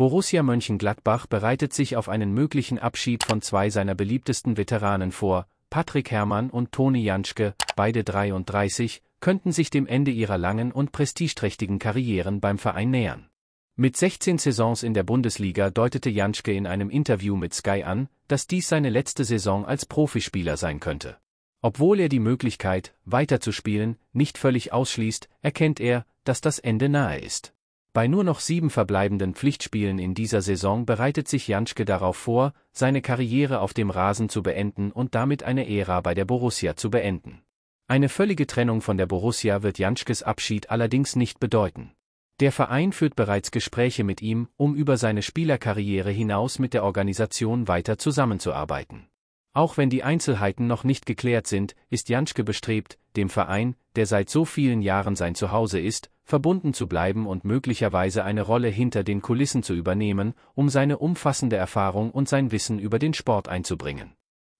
Borussia Mönchengladbach bereitet sich auf einen möglichen Abschied von zwei seiner beliebtesten Veteranen vor, Patrick Herrmann und Toni Janschke, beide 33, könnten sich dem Ende ihrer langen und prestigeträchtigen Karrieren beim Verein nähern. Mit 16 Saisons in der Bundesliga deutete Janschke in einem Interview mit Sky an, dass dies seine letzte Saison als Profispieler sein könnte. Obwohl er die Möglichkeit, weiterzuspielen, nicht völlig ausschließt, erkennt er, dass das Ende nahe ist. Bei nur noch sieben verbleibenden Pflichtspielen in dieser Saison bereitet sich Janschke darauf vor, seine Karriere auf dem Rasen zu beenden und damit eine Ära bei der Borussia zu beenden. Eine völlige Trennung von der Borussia wird Janschkes Abschied allerdings nicht bedeuten. Der Verein führt bereits Gespräche mit ihm, um über seine Spielerkarriere hinaus mit der Organisation weiter zusammenzuarbeiten. Auch wenn die Einzelheiten noch nicht geklärt sind, ist Janschke bestrebt, dem Verein, der seit so vielen Jahren sein Zuhause ist, verbunden zu bleiben und möglicherweise eine Rolle hinter den Kulissen zu übernehmen, um seine umfassende Erfahrung und sein Wissen über den Sport einzubringen.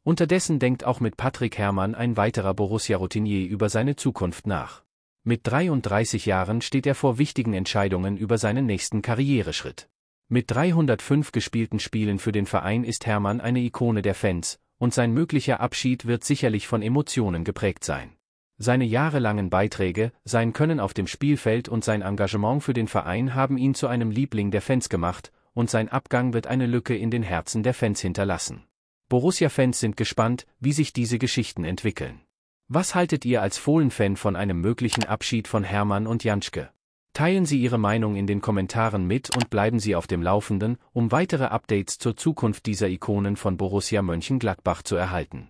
Unterdessen denkt auch mit Patrick Herrmann ein weiterer Borussia-Routinier über seine Zukunft nach. Mit 33 Jahren steht er vor wichtigen Entscheidungen über seinen nächsten Karriereschritt. Mit 305 gespielten Spielen für den Verein ist Hermann eine Ikone der Fans, und sein möglicher Abschied wird sicherlich von Emotionen geprägt sein. Seine jahrelangen Beiträge, sein Können auf dem Spielfeld und sein Engagement für den Verein haben ihn zu einem Liebling der Fans gemacht, und sein Abgang wird eine Lücke in den Herzen der Fans hinterlassen. Borussia-Fans sind gespannt, wie sich diese Geschichten entwickeln. Was haltet ihr als Fohlen-Fan von einem möglichen Abschied von Hermann und Janschke? Teilen Sie Ihre Meinung in den Kommentaren mit und bleiben Sie auf dem Laufenden, um weitere Updates zur Zukunft dieser Ikonen von Borussia Mönchengladbach zu erhalten.